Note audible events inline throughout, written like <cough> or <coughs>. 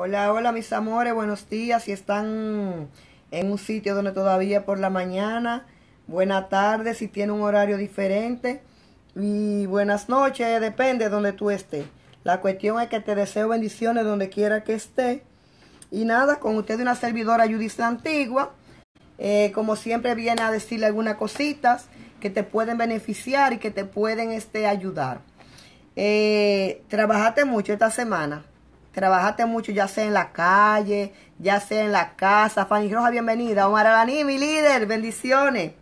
Hola, hola mis amores, buenos días. Si están en un sitio donde todavía por la mañana, buena tarde, si tiene un horario diferente. Y buenas noches, depende de donde tú estés. La cuestión es que te deseo bendiciones donde quiera que esté. Y nada, con usted de una servidora Judith Antigua. Eh, como siempre viene a decirle algunas cositas que te pueden beneficiar y que te pueden este, ayudar. Eh, Trabajate mucho esta semana trabajaste mucho, ya sea en la calle, ya sea en la casa. Fanny Roja, bienvenida. Omar Alaní, mi líder, bendiciones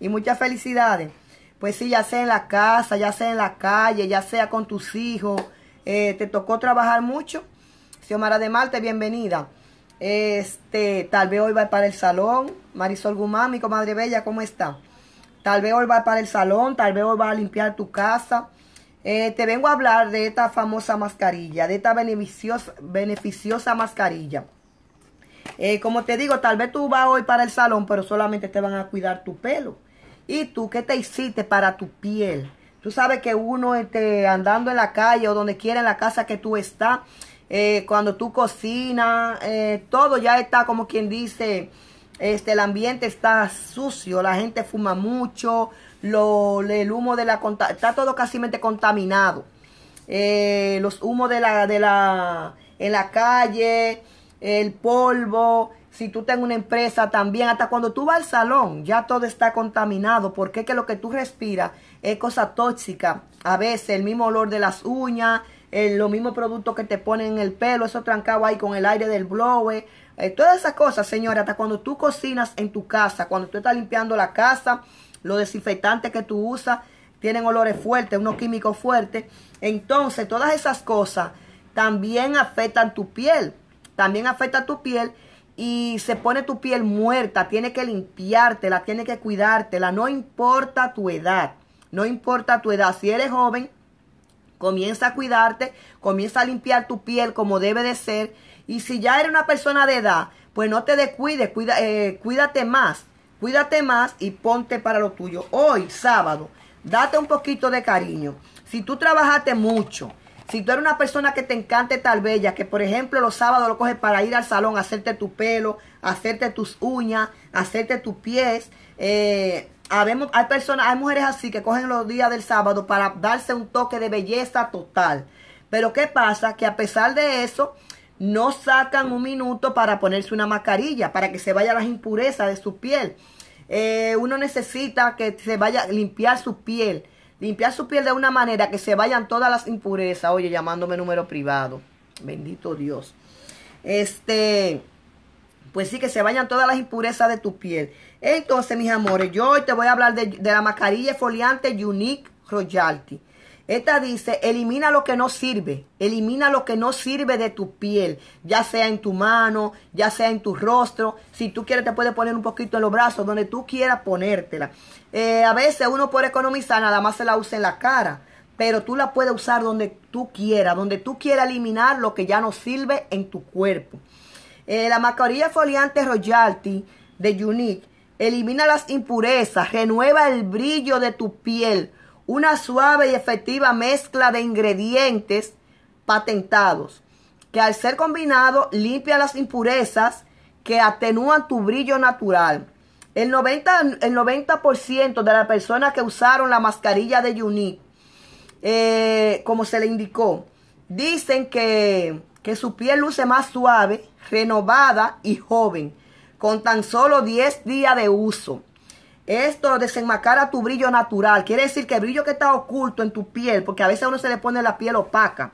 y muchas felicidades. Pues sí, ya sea en la casa, ya sea en la calle, ya sea con tus hijos, eh, te tocó trabajar mucho. Xiomara de Marte, bienvenida. Este, tal vez hoy va para el salón. Marisol Gumán, mi comadre bella, ¿cómo está? Tal vez hoy va para el salón, tal vez hoy va a limpiar tu casa. Eh, te vengo a hablar de esta famosa mascarilla, de esta beneficiosa, mascarilla. Eh, como te digo, tal vez tú vas hoy para el salón, pero solamente te van a cuidar tu pelo. ¿Y tú qué te hiciste para tu piel? Tú sabes que uno este, andando en la calle o donde quiera en la casa que tú estás, eh, cuando tú cocinas, todo ya está como quien dice, este, el ambiente está sucio, la gente fuma mucho, lo, el humo de la... Está todo casi contaminado. Eh, los humos de la, de la... En la calle, el polvo. Si tú tienes una empresa también, hasta cuando tú vas al salón, ya todo está contaminado. Porque que lo que tú respiras es cosa tóxica. A veces el mismo olor de las uñas, los mismos productos que te ponen en el pelo, eso trancado ahí con el aire del blower. Eh, todas esas cosas, señora, hasta cuando tú cocinas en tu casa, cuando tú estás limpiando la casa, los desinfectantes que tú usas tienen olores fuertes, unos químicos fuertes. Entonces, todas esas cosas también afectan tu piel, también afecta tu piel y se pone tu piel muerta, tiene que limpiártela, tiene que cuidártela, no importa tu edad, no importa tu edad, si eres joven, comienza a cuidarte, comienza a limpiar tu piel como debe de ser y si ya eres una persona de edad, pues no te descuides, cuida, eh, cuídate más Cuídate más y ponte para lo tuyo. Hoy, sábado, date un poquito de cariño. Si tú trabajaste mucho, si tú eres una persona que te encante tal bella, que por ejemplo los sábados lo coges para ir al salón, hacerte tu pelo, hacerte tus uñas, hacerte tus pies. Eh, hay personas, hay mujeres así que cogen los días del sábado para darse un toque de belleza total. Pero ¿qué pasa? Que a pesar de eso, no sacan un minuto para ponerse una mascarilla, para que se vayan las impurezas de su piel. Eh, uno necesita que se vaya a limpiar su piel, limpiar su piel de una manera que se vayan todas las impurezas. Oye, llamándome número privado. Bendito Dios. Este, pues sí, que se vayan todas las impurezas de tu piel. Entonces, mis amores, yo hoy te voy a hablar de, la mascarilla foliante Unique Royalty. Esta dice, elimina lo que no sirve, elimina lo que no sirve de tu piel, ya sea en tu mano, ya sea en tu rostro. Si tú quieres te puedes poner un poquito en los brazos, donde tú quieras ponértela. Eh, a veces uno puede economizar nada más se la usa en la cara, pero tú la puedes usar donde tú quieras, donde tú quieras eliminar lo que ya no sirve en tu cuerpo. Eh, la mascarilla foliante royalty de Unique elimina las impurezas, renueva el brillo de tu piel una suave y efectiva mezcla de ingredientes patentados, que al ser combinado limpia las impurezas que atenúan tu brillo natural. El 90%, el 90 de las personas que usaron la mascarilla de Unique, eh, como se le indicó, dicen que, que su piel luce más suave, renovada y joven, con tan solo 10 días de uso. Esto desenmascara tu brillo natural. Quiere decir que brillo que está oculto en tu piel, porque a veces a uno se le pone la piel opaca.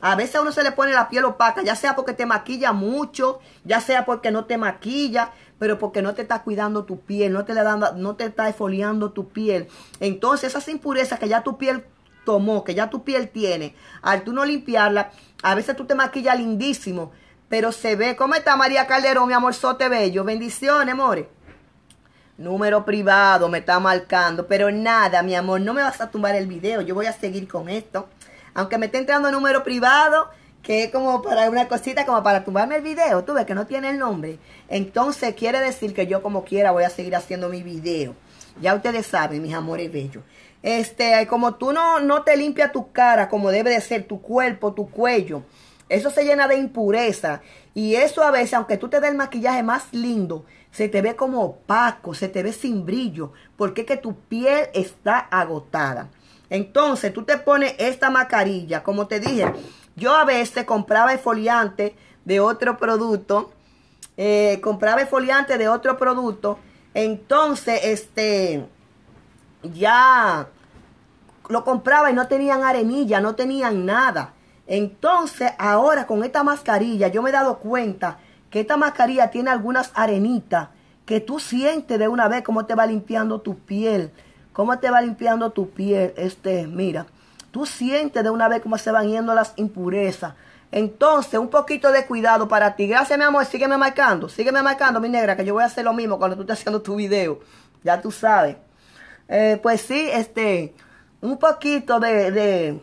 A veces a uno se le pone la piel opaca, ya sea porque te maquilla mucho, ya sea porque no te maquilla, pero porque no te está cuidando tu piel, no te, le no te está esfoliando tu piel. Entonces esas impurezas que ya tu piel tomó, que ya tu piel tiene, al tú no limpiarla, a veces tú te maquillas lindísimo, pero se ve. ¿Cómo está María Calderón, mi amor, sote bello? Bendiciones, more número privado, me está marcando. Pero nada, mi amor, no me vas a tumbar el video. Yo voy a seguir con esto. Aunque me esté entrando número privado, que es como para una cosita, como para tumbarme el video. Tú ves que no tiene el nombre. Entonces quiere decir que yo como quiera voy a seguir haciendo mi video. Ya ustedes saben, mis amores bellos. Este, como tú no, no te limpias tu cara como debe de ser, tu cuerpo, tu cuello. Eso se llena de impureza. Y eso a veces, aunque tú te des el maquillaje más lindo, se te ve como opaco, se te ve sin brillo, porque es que tu piel está agotada. Entonces tú te pones esta mascarilla, como te dije, yo a veces compraba foliante de otro producto, eh, compraba foliante de otro producto, entonces este ya lo compraba y no tenían arenilla, no tenían nada. Entonces ahora con esta mascarilla yo me he dado cuenta que esta mascarilla tiene algunas arenitas que tú sientes de una vez cómo te va limpiando tu piel, cómo te va limpiando tu piel, este, mira, tú sientes de una vez cómo se van yendo las impurezas. Entonces, un poquito de cuidado para ti. Gracias, mi amor. Sígueme marcando. Sígueme marcando, mi negra, que yo voy a hacer lo mismo cuando tú estés haciendo tu video. Ya tú sabes. Eh, pues sí, este, un poquito de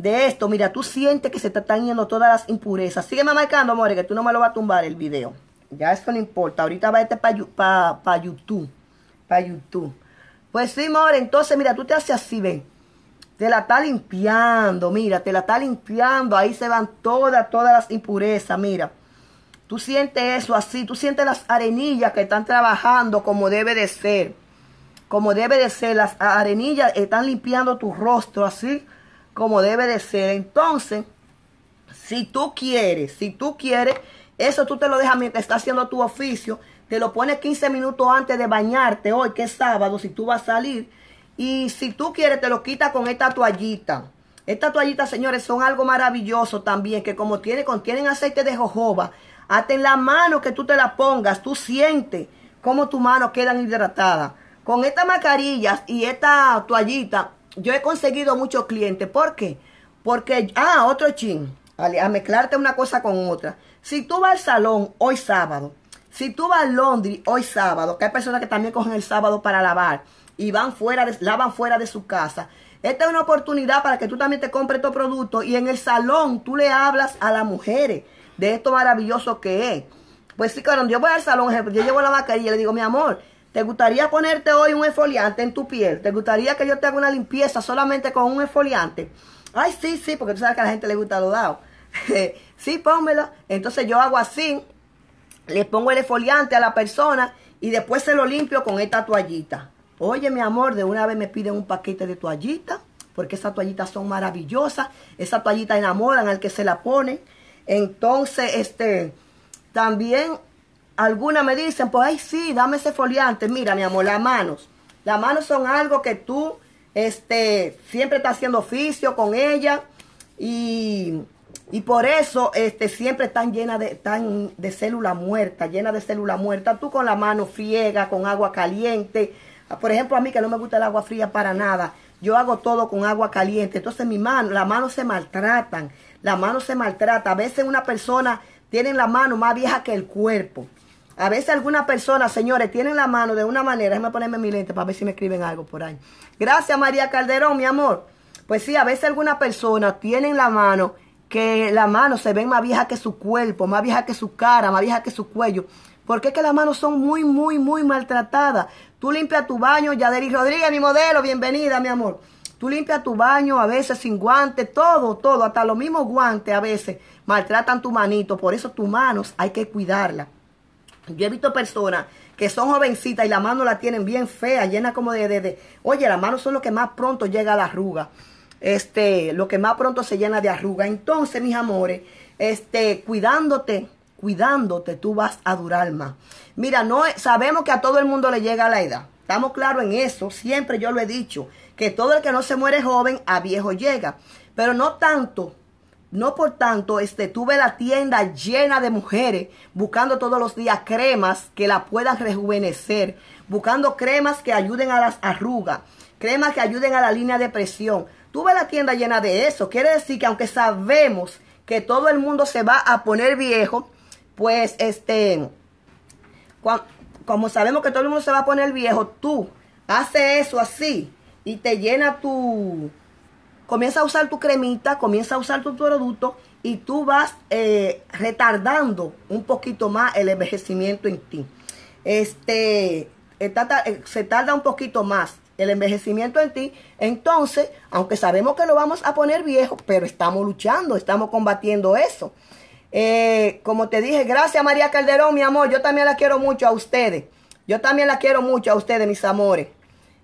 de esto, mira, tú sientes que se te están yendo todas las impurezas. Sígueme marcando, more, que tú no me lo vas a tumbar el video. Ya eso no importa. Ahorita va este pa, pa YouTube. Para YouTube. Pues sí, more, entonces, mira, tú te haces así, ven. Te la está limpiando, mira, te la está limpiando. Ahí se van todas, todas las impurezas, mira. Tú sientes eso así, tú sientes las arenillas que están trabajando como debe de ser. Como debe de ser, las arenillas están limpiando tu rostro así como debe de ser. Entonces, si tú quieres, si tú quieres, eso tú te lo dejas mientras estás haciendo tu oficio, te lo pones 15 minutos antes de bañarte hoy, que es sábado, si tú vas a salir. Y si tú quieres, te lo quitas con esta toallita. Esta toallita, señores, son algo maravilloso también, que como tiene, contienen aceite de jojoba, hasta en la mano que tú te la pongas, tú sientes cómo tus manos quedan hidratadas. Con estas mascarillas y esta toallita, yo he conseguido muchos clientes. ¿Por qué? Porque, ah, otro chin, a mezclarte una cosa con otra. Si tú vas al salón hoy sábado, si tú vas a Londres hoy sábado, que hay personas que también cogen el sábado para lavar y van fuera, lavan fuera de su casa. Esta es una oportunidad para que tú también te compres estos productos y en el salón tú le hablas a las mujeres de esto maravilloso que es. Pues sí, cuando yo voy al salón, yo llevo la vaquería y le digo, mi amor, ¿Te gustaría ponerte hoy un efoliante en tu piel? ¿Te gustaría que yo te haga una limpieza solamente con un esfoliante? Ay, sí, sí, porque tú sabes que a la gente le gusta lo dado. <laughs> sí, pónmelo. Entonces yo hago así, le pongo el exfoliante a la persona y después se lo limpio con esta toallita. Oye, mi amor, de una vez me piden un paquete de toallitas, porque esas toallitas son maravillosas. Esas toallitas enamoran al que se la pone. Entonces, este, también algunas me dicen, pues ay sí, dame ese foliante. Mira, mi amor, las manos. Las manos son algo que tú este, siempre estás haciendo oficio con ella. Y, y por eso este, siempre están llenas de, están de células muertas, llenas de células muertas. Tú con la mano friega, con agua caliente. Ah, por ejemplo, a mí que no me gusta el agua fría para nada. Yo hago todo con agua caliente. Entonces mi mano, las manos se maltratan. La mano se maltratan, A veces una persona tiene la mano más vieja que el cuerpo. A veces algunas personas, señores, tienen la mano de una manera. Déjame ponerme mi lente para ver si me escriben algo por ahí. Gracias, María Calderón, mi amor. Pues sí, a veces algunas personas tienen la mano que la mano se ven más vieja que su cuerpo, más vieja que su cara, más vieja que su cuello. Porque es que las manos son muy, muy, muy maltratadas. Tú limpias tu baño, Yaderi Rodríguez, mi modelo, bienvenida, mi amor. Tú limpias tu baño a veces sin guantes, todo, todo, hasta los mismos guantes a veces maltratan tu manito. Por eso tus manos hay que cuidarlas. Yo he visto personas que son jovencitas y la mano la tienen bien fea, llena como de, de, Oye, las manos son lo que más pronto llega a la arruga. Este, lo que más pronto se llena de arruga. Entonces, mis amores, este, cuidándote, cuidándote, tú vas a durar más. Mira, no sabemos que a todo el mundo le llega la edad. Estamos claros en eso. Siempre yo lo he dicho, que todo el que no se muere joven, a viejo llega. Pero no tanto no por tanto, este, tuve la tienda llena de mujeres buscando todos los días cremas que la puedan rejuvenecer, buscando cremas que ayuden a las arrugas, cremas que ayuden a la línea de presión. Tuve la tienda llena de eso. Quiere decir que aunque sabemos que todo el mundo se va a poner viejo, pues este, como sabemos que todo el mundo se va a poner viejo, tú haces eso así y te llena tu comienza a usar tu cremita, comienza a usar tu producto y tú vas eh, retardando un poquito más el envejecimiento en ti. Este, eh, se tarda un poquito más el envejecimiento en ti. Entonces, aunque sabemos que lo vamos a poner viejo, pero estamos luchando, estamos combatiendo eso. Eh, como te dije, gracias María Calderón, mi amor, yo también la quiero mucho a ustedes. Yo también la quiero mucho a ustedes, mis amores.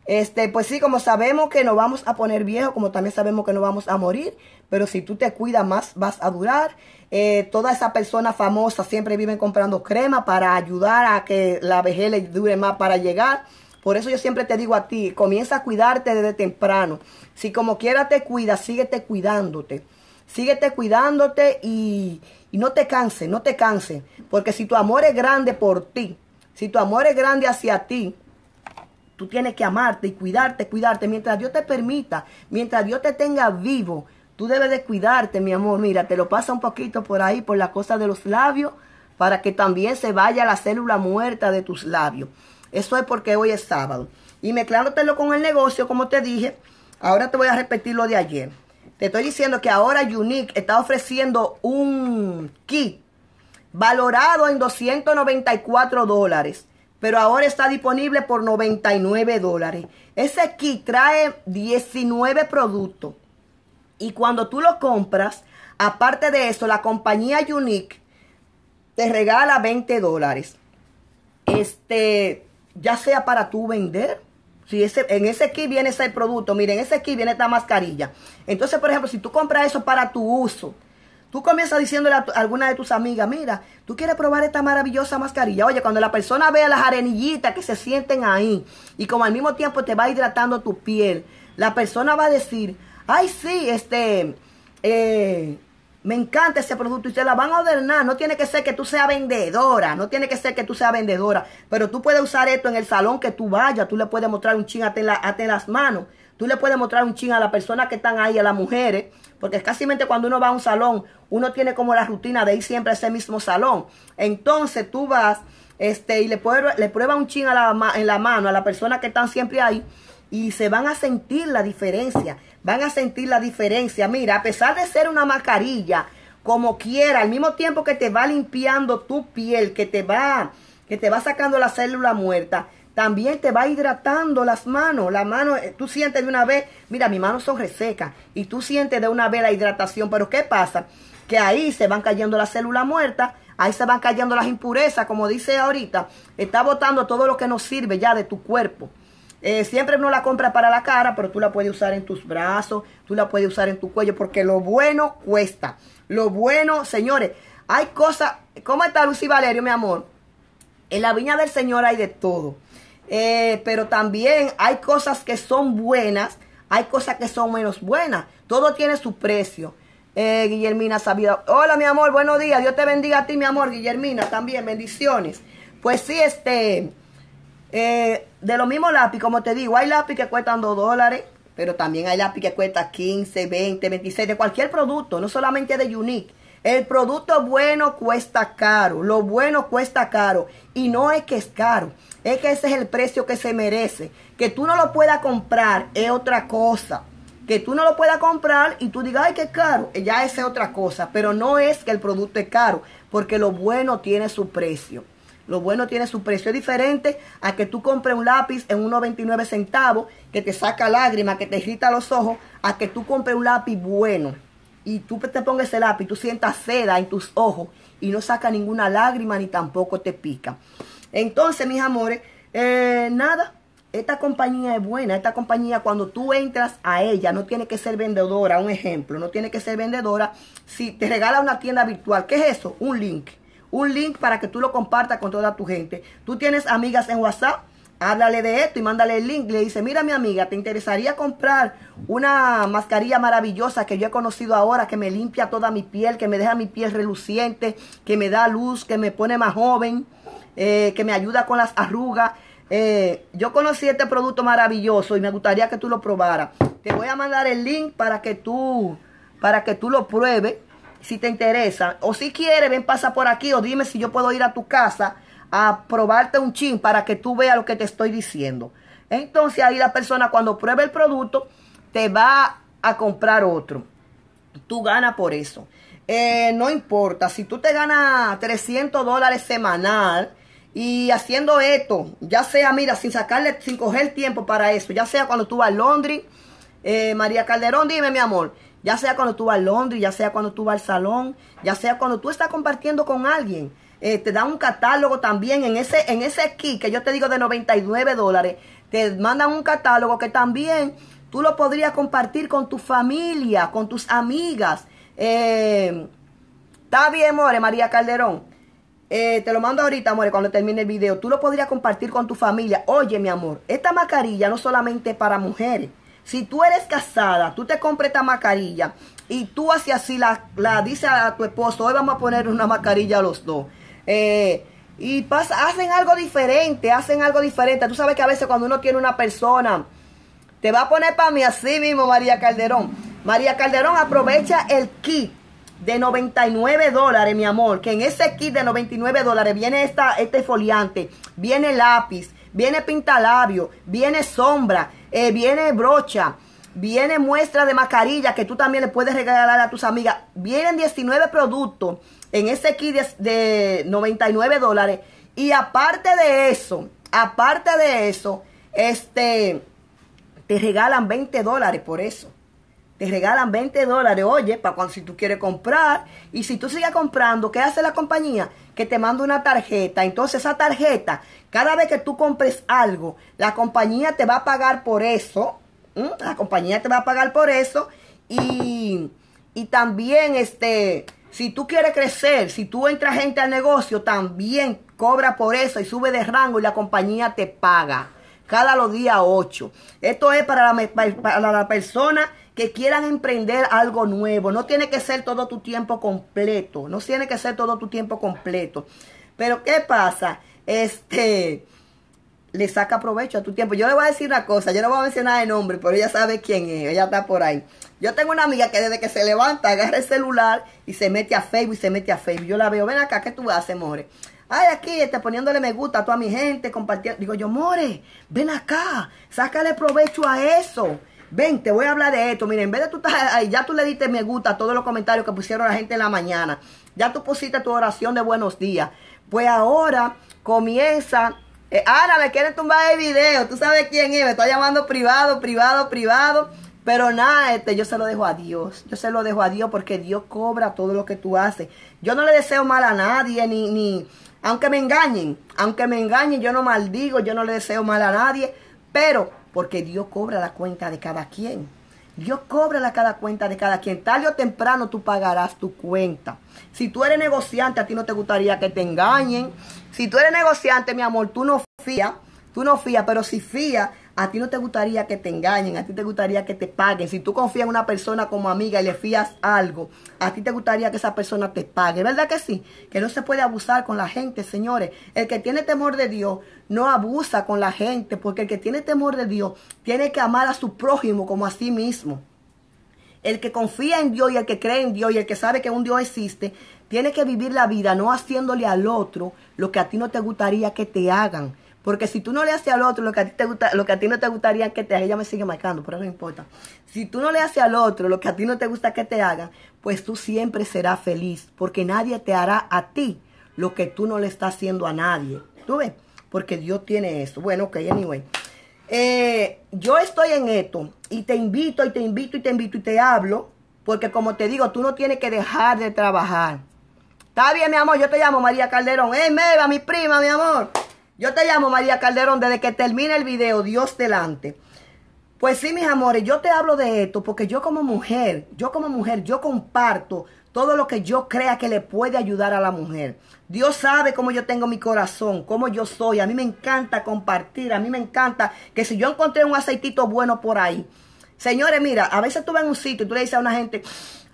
Este, pues sí, como sabemos que nos vamos a poner viejos, como también sabemos que nos vamos a morir, pero si tú te cuidas más, vas a durar. Eh, toda esa persona famosa siempre viven comprando crema para ayudar a que la vejez le dure más para llegar. Por eso yo siempre te digo a ti, comienza a cuidarte desde temprano. Si como quiera te cuidas, síguete cuidándote. Síguete cuidándote y, y no te canses, no te canses. Porque si tu amor es grande por ti, si tu amor es grande hacia ti, Tú tienes que amarte y cuidarte, cuidarte. Mientras Dios te permita, mientras Dios te tenga vivo, tú debes de cuidarte, mi amor. Mira, te lo pasa un poquito por ahí, por la cosa de los labios, para que también se vaya la célula muerta de tus labios. Eso es porque hoy es sábado. Y mezclándotelo con el negocio, como te dije, ahora te voy a repetir lo de ayer. Te estoy diciendo que ahora Unique está ofreciendo un kit valorado en 294 dólares pero ahora está disponible por 99 dólares. Ese kit trae 19 productos y cuando tú lo compras, aparte de eso, la compañía Unique te regala 20 dólares. Este, ya sea para tú vender. Si ese, en ese kit viene ese producto, miren, en ese kit viene esta mascarilla. Entonces, por ejemplo, si tú compras eso para tu uso, Tú comienzas diciéndole a, alguna de tus amigas, mira, tú quieres probar esta maravillosa mascarilla. Oye, cuando la persona vea las arenillitas que se sienten ahí y como al mismo tiempo te va hidratando tu piel, la persona va a decir, ay sí, este, eh, me encanta ese producto y se la van a ordenar. No tiene que ser que tú seas vendedora, no tiene que ser que tú seas vendedora, pero tú puedes usar esto en el salón que tú vayas, tú le puedes mostrar un ching a las manos. Tú le puedes mostrar un chin a las personas que están ahí, a las mujeres, porque casi cuando uno va a un salón, uno tiene como la rutina de ir siempre a ese mismo salón. Entonces tú vas este, y le, pruebas le prueba un chin en la mano a las personas que están siempre ahí y se van a sentir la diferencia. Van a sentir la diferencia. Mira, a pesar de ser una mascarilla, como quiera, al mismo tiempo que te va limpiando tu piel, que te va, que te va sacando la célula muerta, también te va hidratando las manos. La mano, eh, tú sientes de una vez, mira, mis manos son resecas. Y tú sientes de una vez la hidratación. Pero ¿qué pasa? Que ahí se van cayendo las células muertas. Ahí se van cayendo las impurezas. Como dice ahorita, está botando todo lo que nos sirve ya de tu cuerpo. Eh, siempre no la compra para la cara, pero tú la puedes usar en tus brazos, tú la puedes usar en tu cuello, porque lo bueno cuesta. Lo bueno, señores, hay cosas. ¿Cómo está Lucy Valerio, mi amor? En la viña del Señor hay de todo. Eh, pero también hay cosas que son buenas, hay cosas que son menos buenas. Todo tiene su precio. Eh, Guillermina Sabida. Hola, mi amor, buenos días. Dios te bendiga a ti, mi amor. Guillermina, también, bendiciones. Pues sí, este, eh, de los mismos lápiz, como te digo, hay lápiz que cuestan 2 dólares, pero también hay lápiz que cuesta 15, 20, 26, de cualquier producto, no solamente de Unique. El producto bueno cuesta caro, lo bueno cuesta caro, y no es que es caro. Es que ese es el precio que se merece. Que tú no lo puedas comprar es otra cosa. Que tú no lo puedas comprar y tú digas, ay, qué caro. Eh, ya esa es otra cosa. Pero no es que el producto es caro, porque lo bueno tiene su precio. Lo bueno tiene su precio diferente a que tú compres un lápiz en 1.29 centavos, que te saca lágrimas, que te irrita los ojos, a que tú compres un lápiz bueno y tú te pongas ese lápiz, tú sientas seda en tus ojos y no saca ninguna lágrima ni tampoco te pica. Entonces, mis amores, eh, nada. Esta compañía es buena, esta compañía cuando tú entras a ella no tiene que ser vendedora, un ejemplo, no tiene que ser vendedora. Si te regala una tienda virtual, ¿qué es eso? Un link, un link para que tú lo compartas con toda tu gente. Tú tienes amigas en WhatsApp, háblale de esto y mándale el link. Le dice, mira mi amiga, ¿te interesaría comprar una mascarilla maravillosa que yo he conocido ahora, que me limpia toda mi piel, que me deja mi piel reluciente, que me da luz, que me pone más joven? Eh, que me ayuda con las arrugas. Eh, yo conocí este producto maravilloso y me gustaría que tú lo probaras. Te voy a mandar el link para que tú, para que tú lo pruebes, si te interesa. O si quieres, ven, pasa por aquí o dime si yo puedo ir a tu casa a probarte un chin para que tú veas lo que te estoy diciendo. Entonces ahí la persona cuando pruebe el producto te va a comprar otro. Tú ganas por eso. Eh, no importa, si tú te ganas 300 dólares semanal, y haciendo esto, ya sea, mira, sin sacarle, sin coger tiempo para eso, ya sea cuando tú vas a Londres, eh, María Calderón, dime mi amor, ya sea cuando tú vas a Londres, ya sea cuando tú vas al salón, ya sea cuando tú estás compartiendo con alguien. Eh, te dan un catálogo también en ese, en ese kit que yo te digo de 99 dólares. Te mandan un catálogo que también tú lo podrías compartir con tu familia, con tus amigas. Eh, está bien, More, María Calderón. Eh, te lo mando ahorita, amores, cuando termine el video. Tú lo podrías compartir con tu familia. Oye, mi amor, esta mascarilla no solamente para mujeres. Si tú eres casada, tú te compras esta mascarilla y tú así así la, la dices a tu esposo, hoy vamos a poner una mascarilla a los dos. Eh, y pasa, hacen algo diferente, hacen algo diferente. Tú sabes que a veces cuando uno tiene una persona, te va a poner para mí así mismo, María Calderón. María Calderón aprovecha el kit de 99 dólares, mi amor, que en ese kit de 99 dólares viene esta, este foliante, viene lápiz, viene pintalabio, viene sombra, eh, viene brocha, viene muestra de mascarilla que tú también le puedes regalar a tus amigas. Vienen 19 productos en ese kit de, de 99 dólares. Y aparte de eso, aparte de eso, este, te regalan 20 dólares por eso. Te regalan 20 dólares, oye, para cuando si tú quieres comprar. Y si tú sigues comprando, ¿qué hace la compañía? Que te manda una tarjeta. Entonces esa tarjeta, cada vez que tú compres algo, la compañía te va a pagar por eso. La compañía te va a pagar por eso. Y, también, este, si tú quieres crecer, si tú entras gente al negocio, también cobra por eso y sube de rango y la compañía te paga. Cada los días 8. Esto es para para la persona que quieran emprender algo nuevo. No tiene que ser todo tu tiempo completo. No tiene que ser todo tu tiempo completo. Pero ¿qué pasa? Este le saca provecho a tu tiempo. Yo le voy a decir una cosa, yo no voy a mencionar el nombre, pero ella sabe quién es, ella está por ahí. Yo tengo una amiga que desde que se levanta agarra el celular y se mete a Facebook y se mete a Facebook. Yo la veo, ven acá, ¿qué tú haces, More? Ay, aquí, ...está poniéndole me gusta a toda mi gente, compartiendo. Digo yo, More, ven acá, sácale provecho a eso ven, te voy a hablar de esto. Mira, en vez de tú estar ya tú le diste me gusta a todos los comentarios que pusieron la gente en la mañana. Ya tú pusiste tu oración de buenos días. Pues ahora comienza. Eh, Ana, ahora le quieren tumbar el video. Tú sabes quién es. Me está llamando privado, privado, privado. Pero nada, este, yo se lo dejo a Dios. Yo se lo dejo a Dios porque Dios cobra todo lo que tú haces. Yo no le deseo mal a nadie, ni, ni, aunque me engañen, aunque me engañen, yo no maldigo, yo no le deseo mal a nadie. Pero porque Dios cobra la cuenta de cada quien. Dios cobra la cada cuenta de cada quien. Tarde o temprano tú pagarás tu cuenta. Si tú eres negociante, a ti no te gustaría que te engañen. Si tú eres negociante, mi amor, tú no fías. Tú no fías, pero si fías, a ti no te gustaría que te engañen, a ti te gustaría que te paguen. Si tú confías en una persona como amiga y le fías algo, a ti te gustaría que esa persona te pague. ¿Verdad que sí? Que no se puede abusar con la gente, señores. El que tiene temor de Dios no abusa con la gente, porque el que tiene temor de Dios tiene que amar a su prójimo como a sí mismo. El que confía en Dios y el que cree en Dios y el que sabe que un Dios existe, tiene que vivir la vida no haciéndole al otro lo que a ti no te gustaría que te hagan porque si tú no le haces al otro lo que a ti, te gusta, lo que a ti no te gustaría que te haga, ella me sigue marcando, pero no importa. Si tú no le haces al otro lo que a ti no te gusta que te haga, pues tú siempre serás feliz, porque nadie te hará a ti lo que tú no le estás haciendo a nadie. ¿Tú ves? Porque Dios tiene eso. Bueno, ok, anyway. Eh, yo estoy en esto y te invito y te invito y te invito y te hablo, porque como te digo, tú no tienes que dejar de trabajar. Está bien, mi amor, yo te llamo María Calderón. ¡Eh, me Meva, mi prima, mi amor! Yo te llamo María Calderón desde que termine el video, Dios delante. Pues sí, mis amores, yo te hablo de esto porque yo como mujer, yo como mujer, yo comparto todo lo que yo crea que le puede ayudar a la mujer. Dios sabe cómo yo tengo mi corazón, cómo yo soy. A mí me encanta compartir, a mí me encanta que si yo encontré un aceitito bueno por ahí. Señores, mira, a veces tú vas en un sitio y tú le dices a una gente,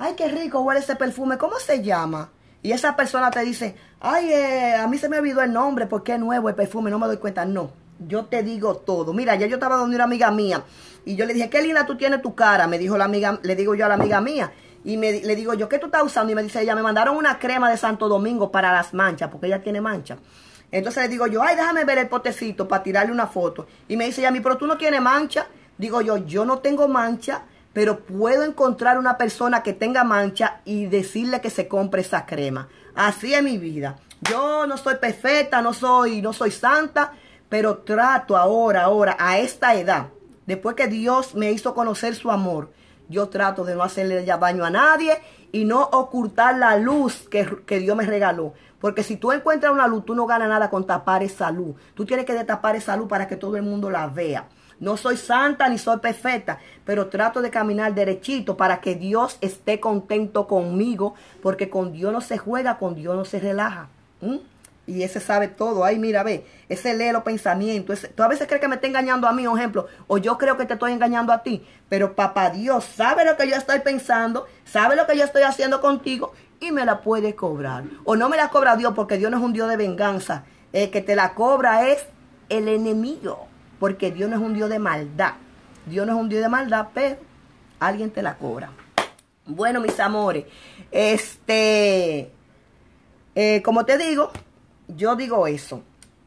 ay, qué rico huele ese perfume, ¿cómo se llama? Y esa persona te dice, ay, eh, a mí se me olvidó el nombre porque es nuevo el perfume, no me doy cuenta. No, yo te digo todo. Mira, ya yo estaba donde una amiga mía y yo le dije, qué linda tú tienes tu cara, me dijo la amiga, le digo yo a la amiga mía. Y me, le digo yo, ¿qué tú estás usando? Y me dice ella, me mandaron una crema de Santo Domingo para las manchas, porque ella tiene manchas. Entonces le digo yo, ay, déjame ver el potecito para tirarle una foto. Y me dice ella, mi, pero tú no tienes mancha. Digo yo, yo no tengo mancha, pero puedo encontrar una persona que tenga mancha y decirle que se compre esa crema. Así es mi vida. Yo no soy perfecta, no soy, no soy santa, pero trato ahora, ahora, a esta edad, después que Dios me hizo conocer su amor, yo trato de no hacerle ya baño a nadie y no ocultar la luz que, Dios me regaló. Porque si tú encuentras una luz, tú no ganas nada con tapar esa luz. Tú tienes que tapar esa luz para que todo el mundo la vea. No soy santa ni soy perfecta, pero trato de caminar derechito para que Dios esté contento conmigo, porque con Dios no se juega, con Dios no se relaja. Y ese sabe todo. Ay, mira, ve, ese lee los pensamientos. tú a veces crees que me está engañando a mí, por ejemplo, o yo creo que te estoy engañando a ti. Pero papá Dios sabe lo que yo estoy pensando, sabe lo que yo estoy haciendo contigo y me la puede cobrar. O no me la cobra Dios porque Dios no es un Dios de venganza. El que te la cobra es el enemigo. Porque Dios no es un Dios de maldad. Dios no es un Dios de maldad, pero alguien te la cobra. Bueno, mis amores, este, eh, como te digo, yo digo eso.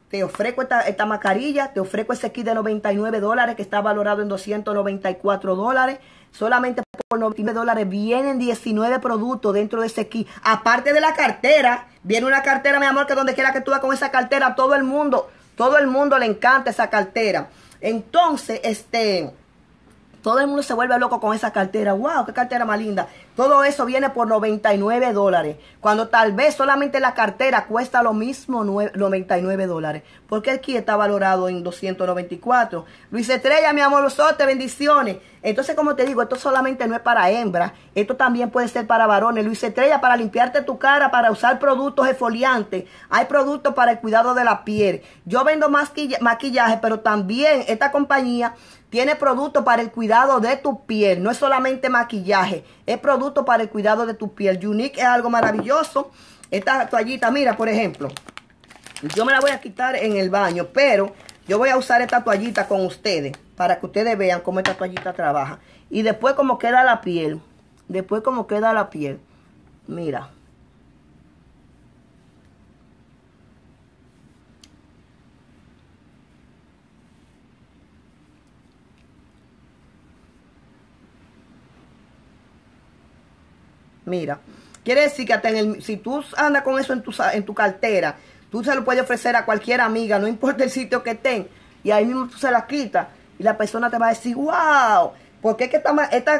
Te ofrezco esta, esta mascarilla, te ofrezco ese kit de 99 dólares que está valorado en 294 dólares. Solamente por 99 dólares vienen 19 productos dentro de ese kit. Aparte de la cartera, viene una cartera, mi amor, que donde quiera que tú vas con esa cartera, todo el mundo todo el mundo le encanta esa cartera. Entonces, este, todo el mundo se vuelve loco con esa cartera. ¡Wow! ¡Qué cartera más linda! Todo eso viene por 99 dólares. Cuando tal vez solamente la cartera cuesta lo mismo 99 dólares. Porque aquí está valorado en 294. Luis Estrella, mi amor, te bendiciones. Entonces, como te digo, esto solamente no es para hembras. Esto también puede ser para varones. Luis Estrella, para limpiarte tu cara, para usar productos esfoliantes. Hay productos para el cuidado de la piel. Yo vendo maquillaje, pero también esta compañía tiene productos para el cuidado de tu piel. No es solamente maquillaje. Es producto para el cuidado de tu piel. Unique es algo maravilloso. Esta toallita, mira, por ejemplo. Yo me la voy a quitar en el baño, pero yo voy a usar esta toallita con ustedes para que ustedes vean cómo esta toallita trabaja. Y después cómo queda la piel. Después cómo queda la piel. Mira. Mira, quiere decir que hasta en el, si tú andas con eso en tu, en tu cartera, tú se lo puedes ofrecer a cualquier amiga, no <laughs> importa el sitio que estén, y ahí mismo tú se la quitas y la persona te va a decir, wow, porque es que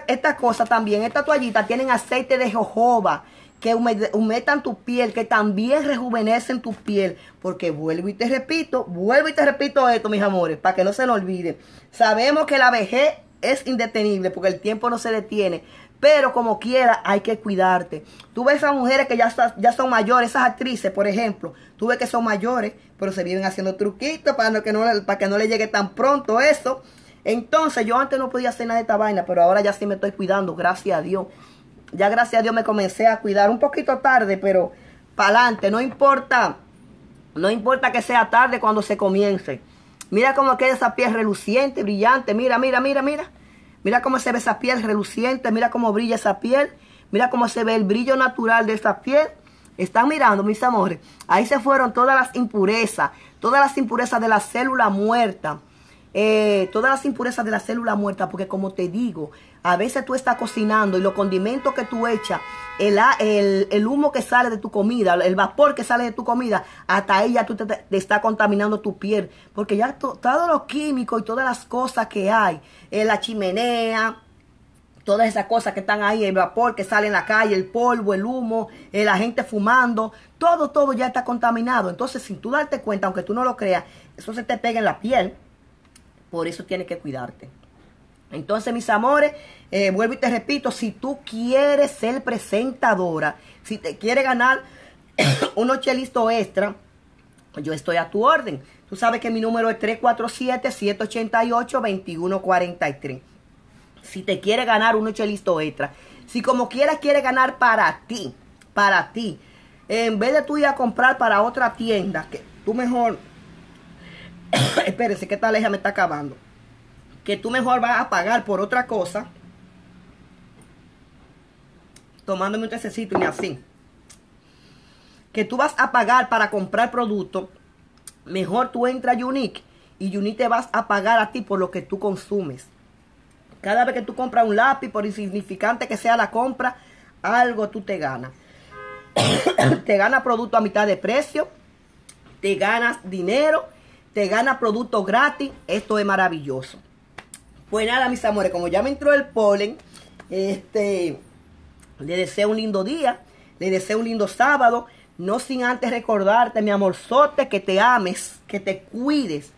esta, cosa también, esta toallita tienen aceite de jojoba que humetan tu piel, que también rejuvenecen tu piel. Porque vuelvo y te repito, vuelvo y te repito esto, mis amores, para que no se nos olvide. Sabemos que la vejez es indetenible porque el tiempo no se detiene. Pero como quiera, hay que cuidarte. Tú ves a mujeres que ya, ya son mayores, esas actrices, por ejemplo. Tú ves que son mayores, pero se viven haciendo truquitos para que no, para que no le llegue tan pronto eso. Entonces, yo antes no podía hacer nada de esta vaina, pero ahora ya sí me estoy cuidando, gracias a Dios. Ya gracias a Dios me comencé a cuidar un poquito tarde, pero para adelante, no importa. No importa que sea tarde cuando se comience. Mira cómo queda esa piel reluciente, brillante. Mira, mira, mira, mira. Mira cómo se ve esa piel reluciente, mira cómo brilla esa piel, mira cómo se ve el brillo natural de esa piel. Están mirando, mis amores. Ahí se fueron todas las impurezas, todas las impurezas de la célula muerta eh, todas las impurezas de la célula muerta, porque como te digo, a veces tú estás cocinando y los condimentos que tú echas, el, humo que sale de tu comida, el vapor que sale de tu comida, hasta ella tú te, está contaminando tu piel, porque ya todos los químicos y todas las cosas que hay, eh, la chimenea, todas esas cosas que están ahí, el vapor que sale en la calle, el polvo, el humo, eh, la gente fumando, todo, todo ya está contaminado. Entonces, sin tú darte cuenta, aunque tú no lo creas, eso se te pega en la piel por eso tienes que cuidarte. Entonces, mis amores, eh, vuelvo y te repito, si tú quieres ser presentadora, si te quieres ganar <coughs> un ochelito extra, yo estoy a tu orden. Tú sabes que mi número es 347-788-2143. Si te quieres ganar un ochelito extra, si como quieras quieres ganar para ti, para ti, en vez de tú ir a comprar para otra tienda, que tú mejor <coughs> espérese, que esta aleja me está acabando. Que tú mejor vas a pagar por otra cosa tomándome un tececito y así. Que tú vas a pagar para comprar producto, mejor tú entras a Unique y Unique te vas a pagar a ti por lo que tú consumes. Cada vez que tú compras un lápiz, por insignificante que sea la compra, algo tú te ganas. <coughs> te ganas producto a mitad de precio, te ganas dinero te gana productos gratis. Esto es maravilloso. Pues nada, mis amores, como ya me entró el polen, este, le deseo un lindo día, le deseo un lindo sábado. No sin antes recordarte, mi amorzote, que te ames, que te cuides.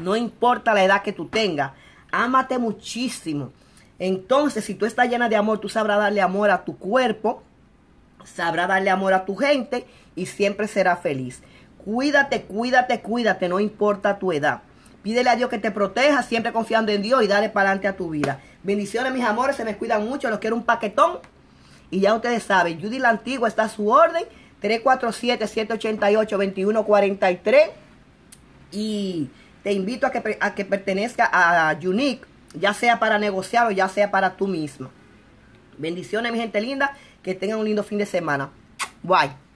No importa la edad que tú tengas, ámate muchísimo. Entonces, si tú estás llena de amor, tú sabrás darle amor a tu cuerpo, sabrás darle amor a tu gente y siempre serás feliz. Cuídate, cuídate, cuídate, no importa tu edad. Pídele a Dios que te proteja, siempre confiando en Dios y dale para adelante a tu vida. Bendiciones, mis amores, se me cuidan mucho, los quiero un paquetón. Y ya ustedes saben, Judy la Antigua está a su orden, 347-788-2143. Y te invito a que, que pertenezca a Unique, ya sea para negociar o ya sea para tú misma. Bendiciones, mi gente linda, que tengan un lindo fin de semana. Bye.